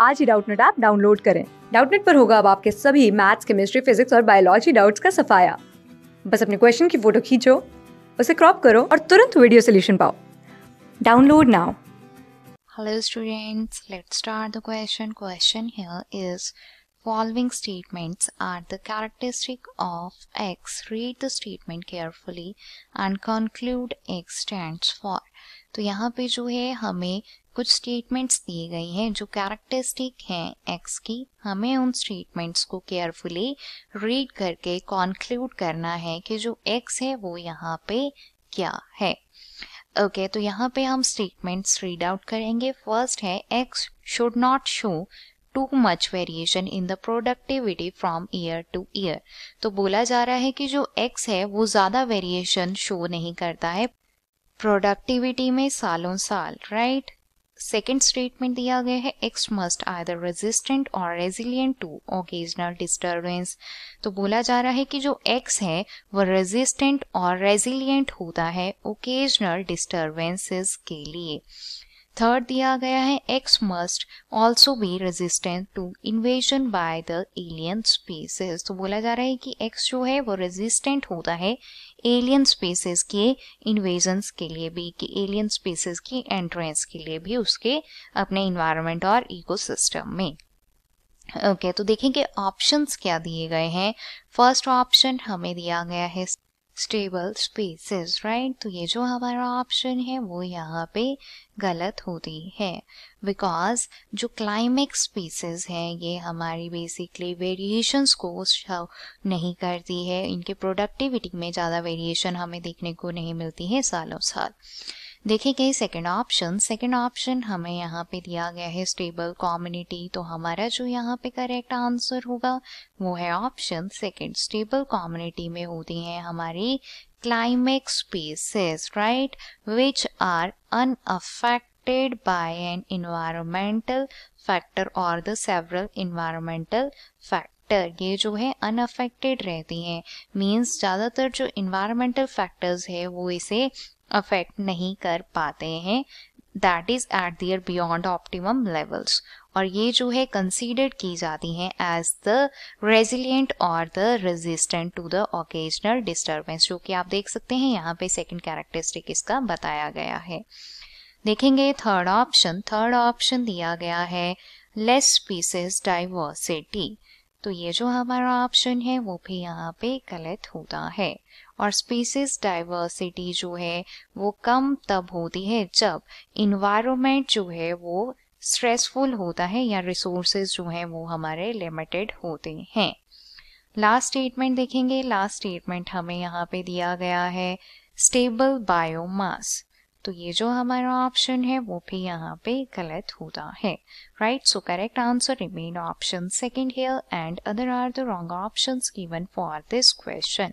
आज ही Doubtnut app download करें डाउटनेट पर होगा अब आपके सभी मैथ्स केमिस्ट्री फिजिक्स और बायोलॉजी डाउट्स का सफाया बस अपने क्वेश्चन की फोटो खींचो उसे क्रॉप करो और तुरंत वीडियो सोल्यूशन पाओ download now hello students let's start the question question here is following statements are the characteristic of X read the statement carefully and conclude X stands for तो यहाँ पे जो है हमें कुछ स्टेटमेंट्स दिए गई हैं जो कैरेक्टरिस्टिक हैं एक्स की हमें उन स्टेटमेंट्स को केयरफुली रीड करके कॉन्क्लूड करना है कि जो एक्स है वो यहाँ पे क्या है ओके okay, तो यहाँ पे हम स्टेटमेंट्स रीड आउट करेंगे फर्स्ट है X should not show too much variation in the productivity from year to year तो बोला जा रहा है कि जो एक्स है वो ज़्यादा वेरिएशन शो नहीं करता है प्रोडक्टिविटी में सालों साल राइट सेकेंड स्टेटमेंट दिया गया है एक्स मस्ट आयदर रेजिस्टेंट और रेजिलियंट टू ओकेजनल डिस्टर्बेंस तो बोला जा रहा है कि जो एक्स है वह रेजिस्टेंट और रेजिलियंट होता है ओकेजनल डिस्टर्बेंसेस के लिए थर्ड दिया गया है X must also be resistant to invasion by the alien species तो बोला जा रहा है कि एक्स जो है वो रेजिस्टेंट होता है एलियन स्पेसेस के इन्वेजन्स के लिए भी कि एलियन स्पेसेस की एंट्रेंस के लिए भी उसके अपने इन्वायरमेंट और इकोसिस्टम में ओके okay, तो देखेंगे ऑप्शंस क्या दिए गए हैं फर्स्ट ऑप्शन हमें दिया गया है स्टेबल स्पेसेस राइट तो ये जो हमारा ऑप्शन है वो यहाँ पे गलत होती है बिकॉज जो क्लाइमेक्स स्पीसीज हैं ये हमारी बेसिकली वेरिएशंस को शव नहीं करती है इनके प्रोडक्टिविटी में ज़्यादा वेरिएशन हमें देखने को नहीं मिलती है सालों साल देखिए कि सेकेंड ऑप्शन सेकेंड ऑप्शन हमें यहाँ पे दिया गया है स्टेबल कॉम्युनिटी तो हमारा जो यहाँ पे करेक्ट आंसर होगा वो है ऑप्शन सेकेंड स्टेबल कॉम्युनिटी में होती हैं हमारी climax species right which are unaffect affected by an environmental factor or the several environmental ये जो है अनअफेक्टेड रहती हैं मींस ज़्यादातर जो इन्वायरमेंटल फैक्टर्स है वो इसे अफेक्ट नहीं कर पाते हैं that is at their beyond optimum levels और ये जो है कंसीडर्ड की जाती हैं एज द रेजिलियंट और the resistant to the occasional disturbance जो कि आप देख सकते हैं यहाँ पे सेकेंड कैरेक्टरिस्टिक इसका बताया गया है देखेंगे थर्ड ऑप्शन थर्ड ऑप्शन दिया गया है लेस पीसेस डाइवर्सिटी तो ये जो हमारा ऑप्शन है वो भी यहाँ पे गलत होता है और स्पीसीज डाइवर्सिटी जो है वो कम तब होती है जब इन्वायरमेंट जो है वो स्ट्रेसफुल होता है या रिसोर्सेज जो हैं वो हमारे लिमिटेड होते हैं लास्ट स्टेटमेंट देखेंगे लास्ट स्टेटमेंट हमें यहाँ पे दिया गया है स्टेबल बायोमास तो ये जो हमारा ऑप्शन है वो भी यहाँ पे गलत होता है right so correct answer remain option second here and other are the wrong option given for this question